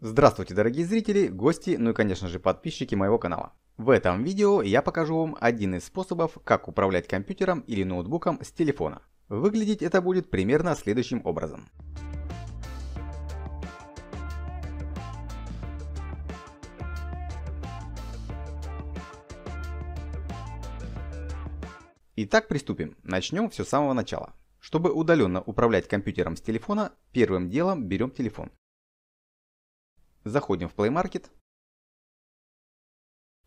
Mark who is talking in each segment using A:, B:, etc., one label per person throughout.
A: Здравствуйте, дорогие зрители, гости, ну и конечно же подписчики моего канала. В этом видео я покажу вам один из способов, как управлять компьютером или ноутбуком с телефона. Выглядеть это будет примерно следующим образом. Итак, приступим. Начнем все с самого начала. Чтобы удаленно управлять компьютером с телефона, первым делом берем телефон. Заходим в Play Market.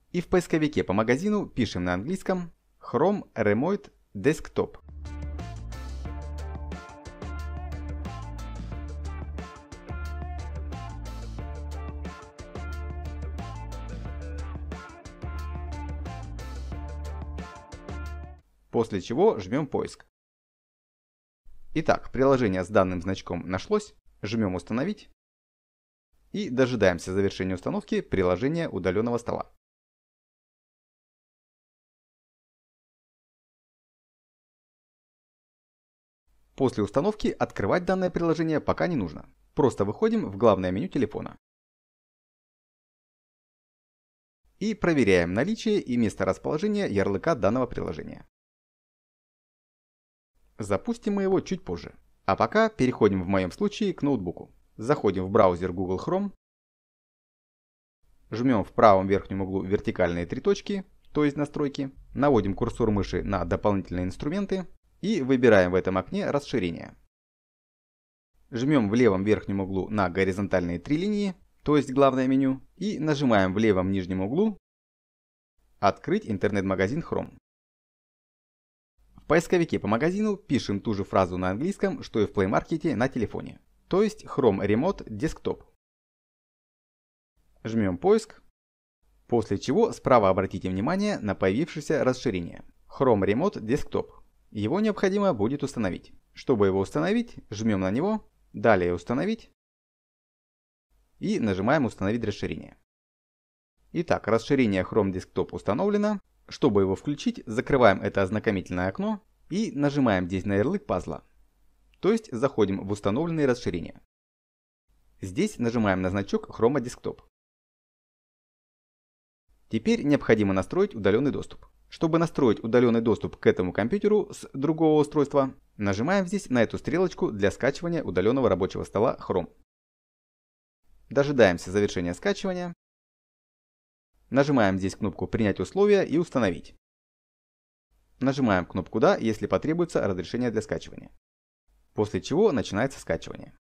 A: И в поисковике по магазину пишем на английском Chrome Remote Desktop. После чего жмем поиск. Итак, приложение с данным значком нашлось. Жмем установить
B: и дожидаемся завершения установки приложения удаленного стола. После установки открывать данное приложение пока не нужно. Просто выходим в главное меню телефона. И проверяем наличие и место расположения ярлыка данного приложения. Запустим
A: мы его чуть позже. А пока переходим в моем случае к ноутбуку. Заходим в браузер Google Chrome. Жмем в правом верхнем углу вертикальные три точки, то есть настройки. Наводим курсор мыши на дополнительные инструменты и выбираем в этом окне расширение. Жмем в левом верхнем углу на горизонтальные три линии, то есть главное меню, и нажимаем в левом нижнем углу «Открыть интернет-магазин Chrome». В поисковике по магазину пишем ту же фразу на английском, что и в Play Market на телефоне то есть Chrome Remote Desktop. Жмем поиск, после чего справа обратите внимание на появившееся расширение Chrome Remote Desktop. Его необходимо будет установить. Чтобы его установить, жмем на него, далее установить и нажимаем установить расширение. Итак, расширение Chrome Desktop установлено. Чтобы его включить, закрываем это ознакомительное окно и нажимаем здесь на ярлык пазла то есть заходим в установленные расширения. Здесь нажимаем на значок Chroma Desktop. Теперь необходимо настроить удаленный доступ. Чтобы настроить удаленный доступ к этому компьютеру с другого устройства, нажимаем здесь на эту стрелочку для скачивания удаленного рабочего стола Chrome. Дожидаемся завершения скачивания. Нажимаем здесь кнопку «Принять условия» и «Установить». Нажимаем кнопку «Да», если потребуется разрешение для скачивания после чего начинается скачивание.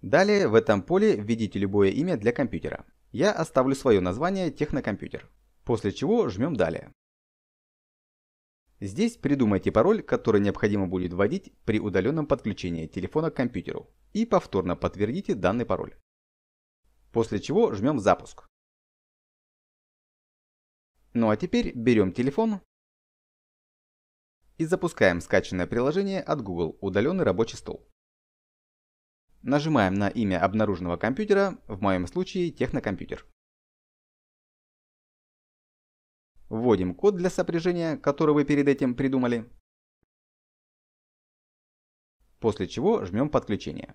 A: Далее в этом поле введите любое имя для компьютера. Я оставлю свое название «Технокомпьютер», после чего жмем «Далее». Здесь придумайте пароль, который необходимо будет вводить при удаленном подключении телефона к компьютеру и повторно подтвердите данный
B: пароль. После чего жмем «Запуск». Ну а теперь берем телефон, и запускаем скачанное приложение от Google «Удаленный рабочий стол». Нажимаем на имя обнаруженного компьютера, в моем случае технокомпьютер. Вводим код для сопряжения, который вы перед этим придумали. После чего жмем подключение.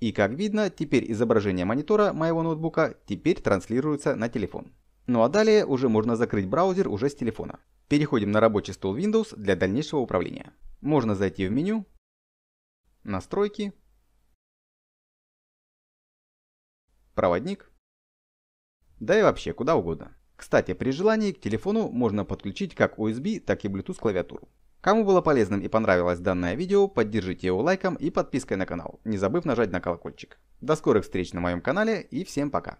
B: И как видно, теперь изображение монитора моего ноутбука теперь
A: транслируется на телефон. Ну а далее уже можно закрыть браузер уже с телефона. Переходим на рабочий
B: стол Windows для дальнейшего управления. Можно зайти в меню, настройки, проводник, да и вообще куда угодно. Кстати, при желании к телефону можно подключить как USB, так
A: и Bluetooth клавиатуру. Кому было полезным и понравилось данное видео, поддержите его лайком и подпиской на канал, не забыв нажать на колокольчик. До скорых встреч на моем канале и всем пока!